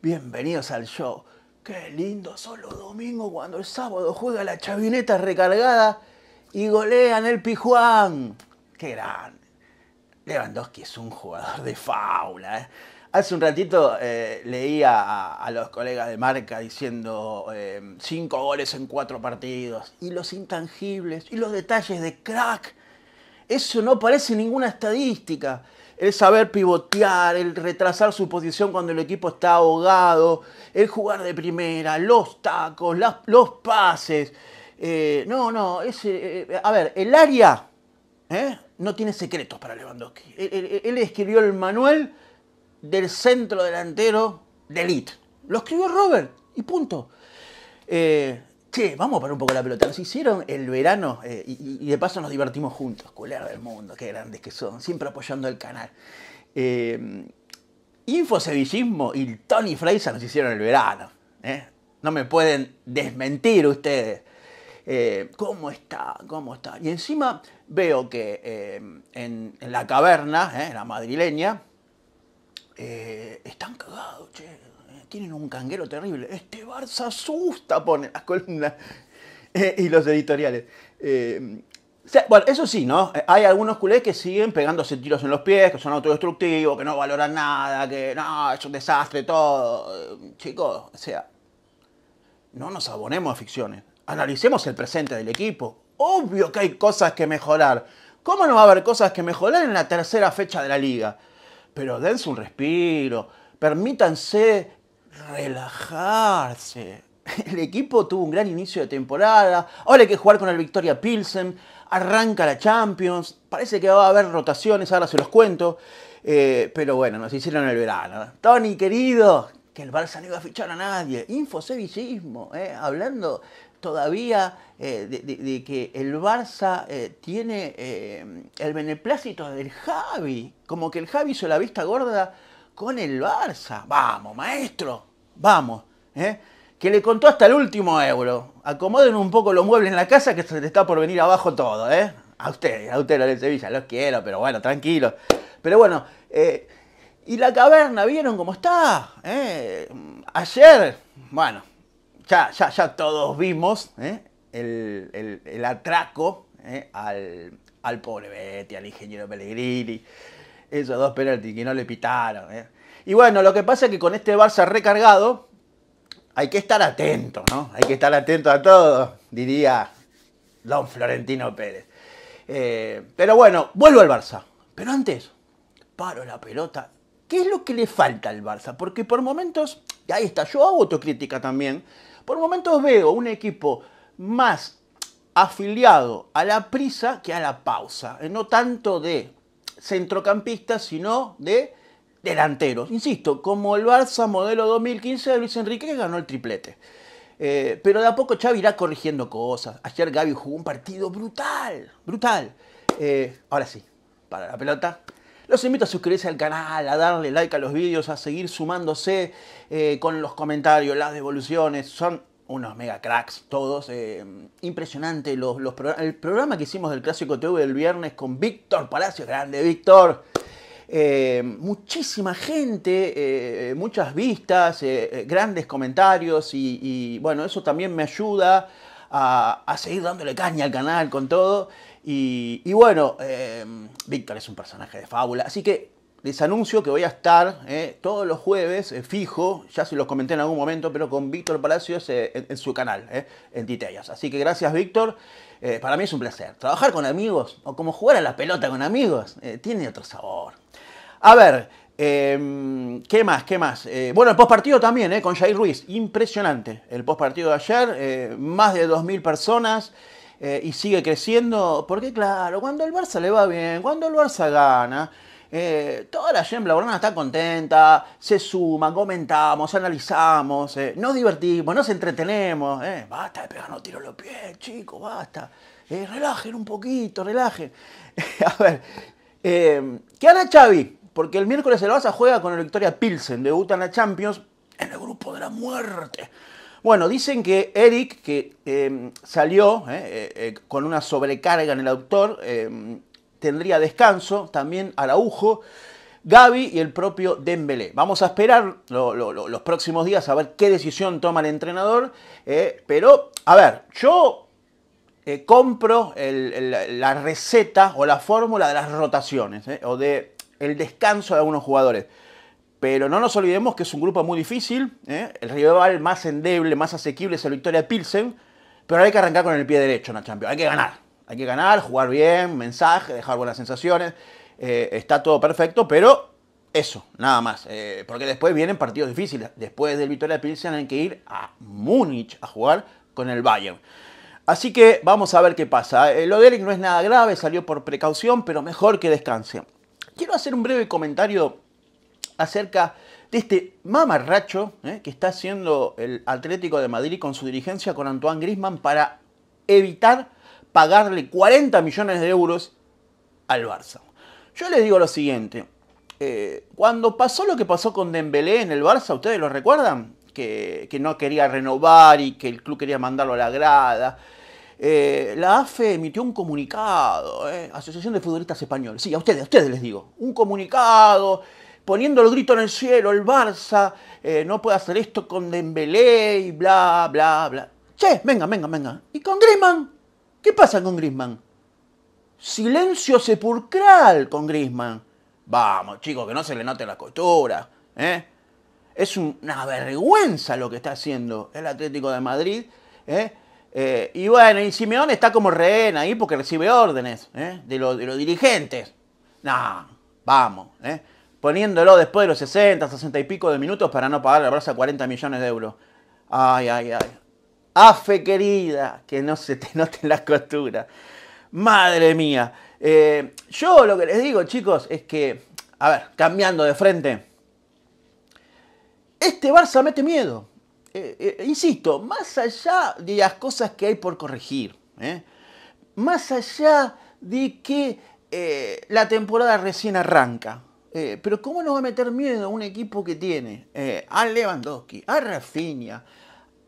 Bienvenidos al show. Qué lindo son los domingos cuando el sábado juega la chavineta recargada y golean el Pijuán. Qué grande. Lewandowski es un jugador de faula. ¿eh? Hace un ratito eh, leía a, los colegas de marca diciendo eh, cinco goles en cuatro partidos y los intangibles y los detalles de crack. Eso no parece ninguna estadística el saber pivotear, el retrasar su posición cuando el equipo está ahogado, el jugar de primera, los tacos, los pases. Eh, no, no, eh, a ver, el área ¿eh? no tiene secretos para Lewandowski. Él, escribió el manual del centro delantero de Elite. Lo escribió Robert y punto vamos para un poco la pelota. Nos hicieron el verano eh, y, de paso nos divertimos juntos, culero del mundo, qué grandes que son, siempre apoyando el canal. Eh, Infosevillismo y Tony Fraser nos hicieron el verano. Eh. No me pueden desmentir ustedes. ¿Cómo está? ¿Cómo está? Y encima veo que en, en, la caverna, en la madrileña, están cagados, che tienen un canguero terrible. Este Barça asusta, pone las columnas eh, y los editoriales. Eh, bueno, eso sí, ¿no? Eh, hay algunos culés que siguen pegándose tiros en los pies, que son autodestructivos, que no valoran nada, que no, es un desastre todo. Chicos, o sea, no nos abonemos a ficciones. Analicemos el presente del equipo. Obvio que hay cosas que mejorar. ¿Cómo no va a haber cosas que mejorar en la tercera fecha de la liga? Pero dense un respiro, permítanse relajarse. El equipo tuvo un gran inicio de temporada, ahora hay que jugar con el Victoria Pilsen, arranca la Champions, parece que va a haber rotaciones, ahora se los cuento, eh, pero bueno, nos hicieron el verano. Tony, querido, que el Barça no iba a fichar a nadie, Info, eh, hablando todavía eh, de, que el Barça eh, tiene el beneplácito del Javi, como que el Javi hizo la vista gorda con el Barça. Vamos, maestro, vamos. ¿eh? Que le contó hasta el último euro. Acomoden un poco los muebles en la casa que se le está por venir abajo todo, ¿eh? A ustedes, a ustedes los de Sevilla, los quiero, pero bueno, tranquilo. Pero bueno, eh, y la caverna, ¿vieron cómo está? ¿Eh? Ayer, bueno, ya, ya, todos vimos ¿eh? el, atraco al, al pobre Betty, al ingeniero Pellegrini. Esos dos penaltis que no le pitaron. ¿eh? Y bueno, lo que pasa es que con este Barça recargado hay que estar atento, ¿no? Hay que estar atento a todo, diría don Florentino Pérez. Eh, pero bueno, vuelvo al Barça. Pero antes, paro la pelota. ¿Qué es lo que le falta al Barça? Porque por momentos, y ahí está, yo hago autocrítica también, por momentos veo un equipo más afiliado a la prisa que a la pausa. Eh, no tanto de centrocampistas, sino de delanteros. Insisto, como el Barça modelo 2015 de Luis Enrique que ganó el triplete. Eh, pero de a poco Xavi irá corrigiendo cosas. Ayer Gaby jugó un partido brutal, brutal. Eh, ahora sí, para la pelota. Los invito a suscribirse al canal, a darle like a los vídeos, a seguir sumándose eh, con los comentarios, las devoluciones. Son unos mega cracks todos. Eh, impresionante los, el programa que hicimos del Clásico TV del viernes con Víctor Palacios. Grande, Víctor. Eh, muchísima gente, eh, muchas vistas, grandes comentarios y, bueno, eso también me ayuda a, seguir dándole caña al canal con todo. Y, y bueno, Víctor es un personaje de fábula, así que les anuncio que voy a estar eh, todos los jueves eh, fijo, ya se los comenté en algún momento, pero con Víctor Palacios eh, en, su canal, en Titeios. Así que gracias Víctor, para mí es un placer. Trabajar con amigos o como jugar a la pelota con amigos tiene otro sabor. A ver, em, ¿qué más? ¿Qué más? bueno, el postpartido también, con Jair Ruiz, impresionante. El postpartido de ayer, más de 2.000 personas. y sigue creciendo, porque claro, cuando el Barça le va bien, cuando el Barça gana, eh, toda la gente blaugrana está contenta, se suma, comentamos, analizamos, eh, nos divertimos, nos entretenemos. Eh. basta de pegarnos tiros los pies, chicos, basta. relajen un poquito, relajen. a ver, ¿qué hará Xavi? Porque el miércoles el Barça juega con el Victoria Pilsen, debutan en la Champions en el grupo de la muerte. Bueno, dicen que Eric, que salió con una sobrecarga en el autor, tendría descanso, también Araujo, Gaby y el propio Dembélé. Vamos a esperar los próximos días a ver qué decisión toma el entrenador, eh, pero a ver, yo eh, compro la receta o la fórmula de las rotaciones eh, o de el descanso de algunos jugadores. Pero no nos olvidemos que es un grupo muy difícil. El rival más endeble, más asequible es el Victoria Pilsen. Pero hay que arrancar con el pie derecho en la Champions. Hay que ganar. Hay que ganar, jugar bien, mensaje, dejar buenas sensaciones. Eh, está todo perfecto, pero eso, nada más. Eh, porque después vienen partidos difíciles. Después del Victoria Pilsen hay que ir a Múnich a jugar con el Bayern. Así que vamos a ver qué pasa. El eh, lo de no es nada grave, salió por precaución, pero mejor que descanse. Quiero hacer un breve comentario acerca de este mamarracho que está haciendo el Atlético de Madrid con su dirigencia con Antoine Grisman para evitar pagarle 40 millones de euros al Barça. Yo les digo lo siguiente, eh, cuando pasó lo que pasó con Dembélé en el Barça, ¿ustedes lo recuerdan? Que, no quería renovar y que el club quería mandarlo a la grada. Eh, la AFE emitió un comunicado, eh, Asociación de Futuristas Españoles, sí, a ustedes, a ustedes les digo, un comunicado poniendo el grito en el cielo, el Barça no puede hacer esto con Dembélé y bla, bla, bla. Che, venga, venga, venga. ¿Y con Griezmann? ¿Qué pasa con Grisman? Silencio sepulcral con Grisman. Vamos, chicos, que no se le note la costura. ¿eh? Es una vergüenza lo que está haciendo el Atlético de Madrid. ¿eh? Eh, y bueno, y Simeón está como rehén ahí porque recibe órdenes de, de, los dirigentes. No, vamos. Poniéndolo después de los 60, 60 y pico de minutos para no pagar la brasa 40 millones de euros. Ay, ay, ay. Afe ah, querida, que no se te noten las costuras. Madre mía. Eh, yo lo que les digo, chicos, es que, a ver, cambiando de frente. Este Barça mete miedo. Eh, eh, insisto, más allá de las cosas que hay por corregir, más allá de que la temporada recién arranca, pero ¿cómo nos va a meter miedo un equipo que tiene a Lewandowski, a Rafinha,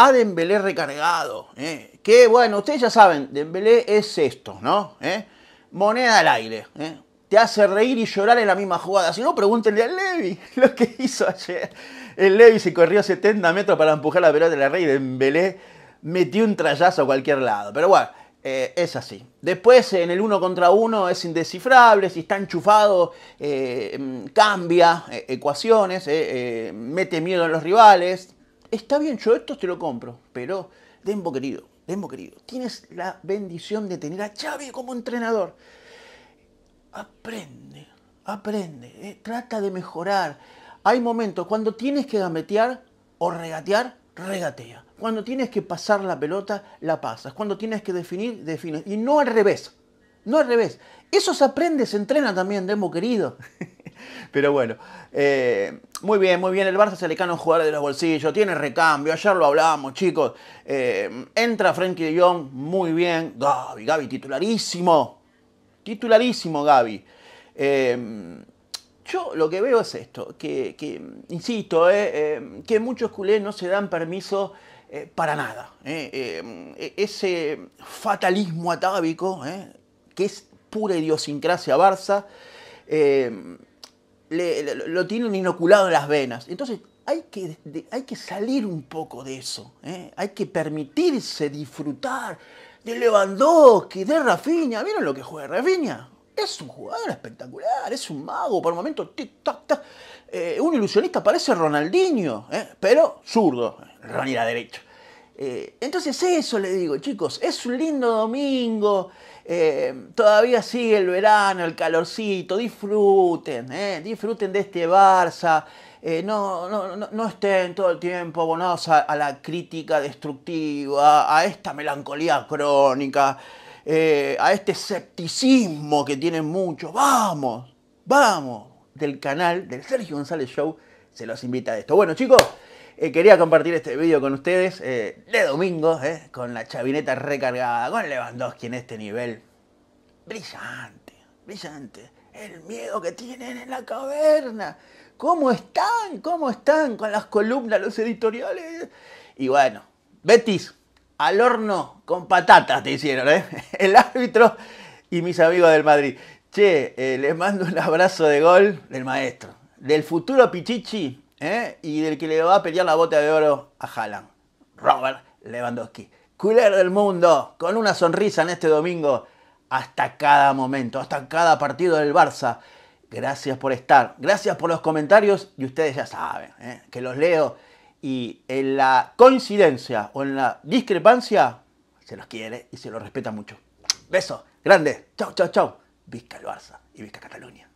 a Dembélé recargado. ¿eh? Que bueno, ustedes ya saben, Dembélé es esto, ¿no? ¿Eh? Moneda al aire. ¿eh? Te hace reír y llorar en la misma jugada. Si no, pregúntenle a Levi lo que hizo ayer. El Levi se corrió 70 metros para empujar la pelota de la Rey. Dembélé metió un trayazo a cualquier lado. Pero bueno, es así. Después en el uno contra uno es indescifrable, si está enchufado mm, cambia ecuaciones, mete miedo a los rivales, está bien, yo esto te lo compro, pero Dembo querido, Dembo querido, tienes la bendición de tener a Xavi como entrenador. Aprende, aprende, eh, trata de mejorar. Hay momentos, cuando tienes que gametear o regatear, regatea. Cuando tienes que pasar la pelota, la pasas. Cuando tienes que definir, defines. Y no al revés. No al revés. Eso se aprende, se entrena también, Dembo querido. Pero bueno, eh, muy bien, muy bien. El Barça se le jugar un de los bolsillos, tiene recambio. Ayer lo hablábamos, chicos. Eh, entra Frenkie de Jong, muy bien. Gaby, Gaby, titularísimo. Titularísimo, Gaby. Em, yo lo que veo es esto, que, que insisto, eh, em, que muchos culés no se dan permiso para nada. Em, e, ese fatalismo atávico, que es pura idiosincrasia Barça, eh, le, lo tienen inoculado en las venas. Entonces hay que, hay que salir un poco de eso, ¿eh? hay que permitirse disfrutar de Lewandowski, de Rafinha. ¿Vieron lo que juega Rafinha? Es un jugador espectacular, es un mago, por momento momento, eh, un ilusionista parece Ronaldinho, ¿eh? pero zurdo, Ronnie la derecha. entonces eso le digo, chicos, es un lindo domingo. Eh, todavía sigue el verano, el calorcito, disfruten, eh, disfruten de este Barça. Eh, no, no, estén todo el tiempo abonados a, la crítica destructiva, a esta melancolía crónica, a este escepticismo que tienen muchos. Vamos, vamos, del canal del Sergio González Show se los invita a esto. Bueno chicos. Eh, quería compartir este vídeo con ustedes eh, de domingo, eh, con la chavineta recargada, con Lewandowski en este nivel. Brillante, brillante. El miedo que tienen en la caverna. ¿Cómo están? ¿Cómo están con las columnas, los editoriales? Y bueno, Betis, al horno con patatas te hicieron, ¿eh? El árbitro y mis amigos del Madrid. Che, les mando un abrazo de gol del maestro, del futuro Pichichi ¿Eh? y del que le va a pelear la bota de oro a Haaland, Robert Lewandowski. Culer del mundo, con una sonrisa en este domingo, hasta cada momento, hasta cada partido del Barça. Gracias por estar, gracias por los comentarios y ustedes ya saben ¿eh? que los leo y en la coincidencia o en la discrepancia se los quiere y se los respeta mucho. beso, grande, chau, chau, chau. visca el Barça y visca Cataluña.